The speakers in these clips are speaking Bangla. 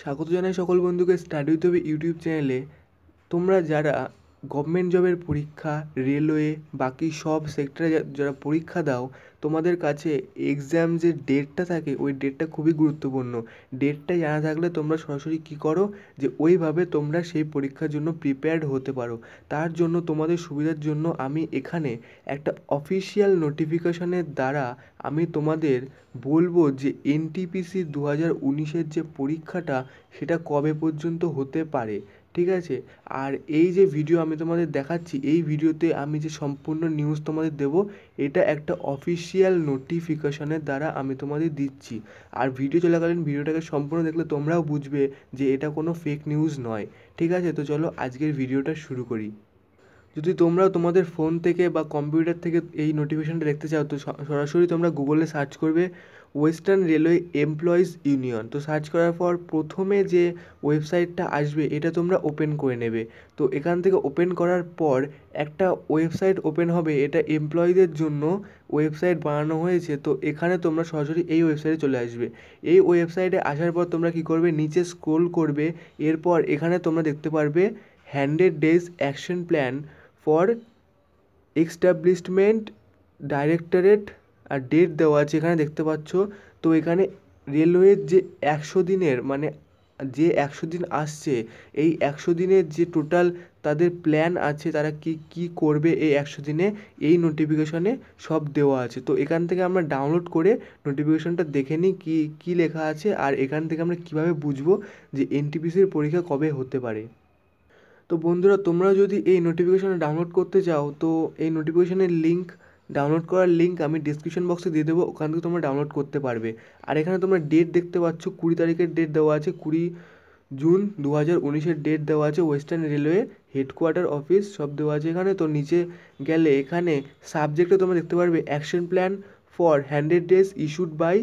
স্বাগত জানাই সকল বন্ধুকে স্টাডি উইথ ইউটিউব চ্যানেলে তোমরা যারা গভর্নমেন্ট জবের পরীক্ষা রেলওয়ে বাকি সব সেক্টরে যারা পরীক্ষা দাও তোমাদের কাছে এক্সাম যে ডেটটা থাকে ওই ডেটটা খুবই গুরুত্বপূর্ণ ডেটটা জানা থাকলে তোমরা সরাসরি কী করো যে ওইভাবে তোমরা সেই পরীক্ষার জন্য প্রিপেয়ার্ড হতে পারো তার জন্য তোমাদের সুবিধার জন্য আমি এখানে একটা অফিসিয়াল নোটিফিকেশনের দ্বারা আমি তোমাদের বলবো যে এনটিপিসি দু হাজার উনিশের যে পরীক্ষাটা সেটা কবে পর্যন্ত হতে পারে ঠিক আছে আর এই যে ভিডিও আমি তোমাদের দেখাচ্ছি এই ভিডিওতে আমি যে সম্পূর্ণ নিউজ তোমাদের দেব এটা একটা অফিসিয়াল নোটিফিকেশনের দ্বারা আমি তোমাদের দিচ্ছি আর ভিডিও চলাকালীন ভিডিওটাকে সম্পূর্ণ দেখলে তোমরাও বুঝবে যে এটা কোনো ফেক নিউজ নয় ঠিক আছে তো চলো আজকের ভিডিওটা শুরু করি যদি তোমরা তোমাদের ফোন থেকে বা কম্পিউটার থেকে এই নোটিফিকেশনটা দেখতে চাও তো সরাসরি তোমরা গুগলে সার্চ করবে ওয়েস্টার্ন রেলওয়ে এমপ্লয়িজ ইউনিয়ন তো সার্চ করার পর প্রথমে যে ওয়েবসাইটটা আসবে এটা তোমরা ওপেন করে নেবে তো এখান থেকে ওপেন করার পর একটা ওয়েবসাইট ওপেন হবে এটা এমপ্লয়ীদের জন্য ওয়েবসাইট বানানো হয়েছে তো এখানে তোমরা সরাসরি এই ওয়েবসাইটে চলে আসবে এই ওয়েবসাইটে আসার পর তোমরা কি করবে নিচে স্ক্রোল করবে এরপর এখানে তোমরা দেখতে পারবে hundred days action plan for establishment directorate আর ডেট দেওয়া আছে এখানে দেখতে পাচ্ছ তো এখানে রেলওয়ের যে একশো দিনের মানে যে একশো দিন আসছে এই একশো দিনের যে টোটাল তাদের প্ল্যান আছে তারা কি কি করবে এই একশো দিনে এই নোটিফিকেশনে সব দেওয়া আছে তো এখান থেকে আমরা ডাউনলোড করে নোটিফিকেশনটা দেখে নিই কী কী লেখা আছে আর এখান থেকে আমরা কিভাবে বুঝবো যে এনটিপিসির পরীক্ষা কবে হতে পারে তো বন্ধুরা তোমরা যদি এই নোটিফিকেশানে ডাউনলোড করতে চাও তো এই নোটিফিকেশানের লিঙ্ক ডাউনলোড করার লিঙ্ক আমি ডিসক্রিপশন বক্সে দিয়ে দেবো ওখান থেকে তোমরা ডাউনলোড করতে পারবে আর এখানে তোমরা ডেট দেখতে পাচ্ছ কুড়ি তারিখের ডেট দেওয়া আছে কুড়ি জুন দু হাজার উনিশের ডেট দেওয়া আছে ওয়েস্টার্ন রেলওয়ে হেডকোয়ার্টার অফিস সব দেওয়া আছে এখানে তো নিচে গেলে এখানে সাবজেক্টে তোমরা দেখতে পারবে action plan for hundred days issued by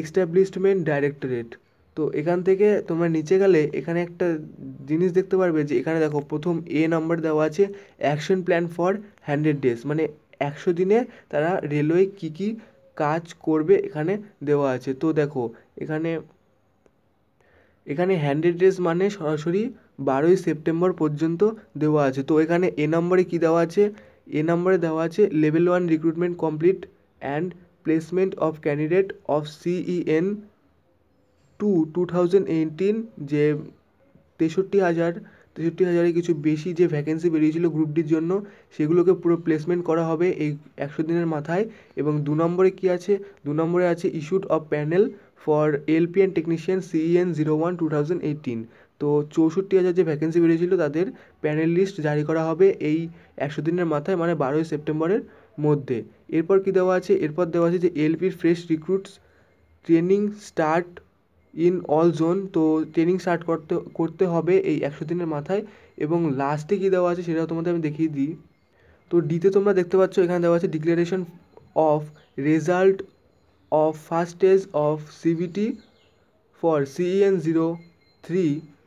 establishment directorate তো এখান থেকে তোমরা নিচে গেলে এখানে একটা জিনিস দেখতে পারবে যে এখানে দেখো প্রথম এ নাম্বার দেওয়া আছে action plan for hundred days মানে একশো দিনে তারা রেলওয়ে কী কী কাজ করবে এখানে দেওয়া আছে তো দেখো এখানে এখানে হ্যান্ডেড ডেজ মানে সরাসরি বারোই সেপ্টেম্বর পর্যন্ত দেওয়া আছে তো এখানে এ নম্বরে কী দেওয়া আছে এ নম্বরে দেওয়া আছে level one recruitment complete and placement of candidate of CEN two two thousand eighteen যে তেষট্টি হাজার তেষট্টি হাজারে কিছু বেশি যে ভ্যাকেন্সি বেরিয়েছিল গ্রুপটির জন্য সেগুলোকে পুরো প্লেসমেন্ট করা হবে এই একশো দিনের মাথায় এবং দু নম্বরে কী আছে দু নম্বরে আছে issued of panel for LP and technician CN zero one two thousand eighteen তো চৌষট্টি হাজার যে ভ্যাকেন্সি বেরিয়েছিল তাদের প্যানেল লিস্ট জারি করা হবে এই একশো দিনের মাথায় মানে বারোই সেপ্টেম্বরের মধ্যে এরপর কি দেওয়া আছে এরপর দেওয়া আছে যে এলপির fresh recruits training start in all zone তো ট্রেনিং স্টার্ট করতে করতে হবে এই একশো দিনের মাথায় এবং লাস্টে কী দেওয়া আছে সেটাও তোমাদের আমি দেখিয়ে দিই তো ডিতে তোমরা দেখতে পাচ্ছ এখানে দেওয়া আছে declaration of result of first stage of CBT for CN zero three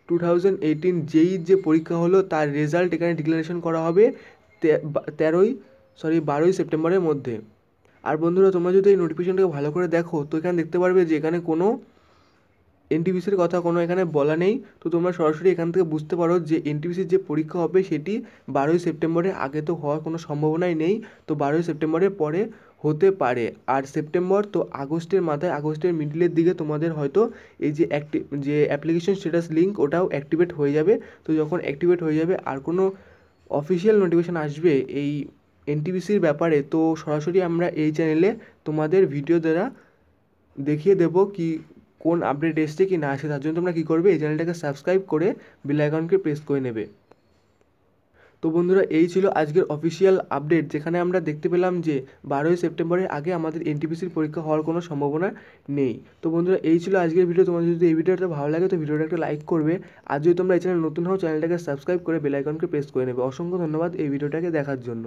two thousand eighteen জেইর যে পরীক্ষা হলো তার রেজাল্ট এখানে ডিক্লারেশন করা হবে তেরোই সরি বারোই সেপ্টেম্বরের মধ্যে আর বন্ধুরা তোমরা যদি এই নোটিফিকেশনটাকে ভালো করে দেখো তো এখানে দেখতে পারবে যে এখানে কোনো এনটিভিসির কথা কোনো এখানে বলা নেই তো তোমরা সরাসরি এখান থেকে বুঝতে পারো যে এনটিভিসির যে পরীক্ষা হবে সেটি বারোই সেপ্টেম্বরের আগে তো হওয়ার কোনো সম্ভাবনাই নেই তো বারোই সেপ্টেম্বরের পরে হতে পারে আর সেপ্টেম্বর তো আগস্টের মাথায় আগস্টের মিডিলের দিকে তোমাদের হয়তো এই যে অ্যাক্টি যে অ্যাপ্লিকেশন স্ট্যাটাস লিঙ্ক ওটাও অ্যাক্টিভেট হয়ে যাবে তো যখন অ্যাক্টিভেট হয়ে যাবে আর কোনো অফিসিয়াল নোটিফিকেশান আসবে এই এনটিভিসির ব্যাপারে তো সরাসরি আমরা এই চ্যানেলে তোমাদের ভিডিও দ্বারা দেখিয়ে দেব কি কোন আপডেট এসছে কি না আসে তার জন্য তোমরা কী করবে এই চ্যানেলটাকে সাবস্ক্রাইব করে বেল আইকনকে প্রেস করে নেবে তো বন্ধুরা এই ছিল আজকের অফিসিয়াল আপডেট যেখানে আমরা দেখতে পেলাম যে বারোই সেপ্টেম্বরের আগে আমাদের এনটিপিসির পরীক্ষা হওয়ার কোনো সম্ভাবনা নেই তো বন্ধুরা এই ছিল আজকের ভিডিও তোমাদের যদি এই ভিডিওটা ভালো লাগে তো ভিডিওটা একটা লাইক করবে আর যদি তোমরা এই চ্যানেল নতুন হও চ্যানেলটাকে সাবস্ক্রাইব করে বেল আইকনকে প্রেস করে নেবে অসংখ্য ধন্যবাদ এই ভিডিওটাকে দেখার জন্য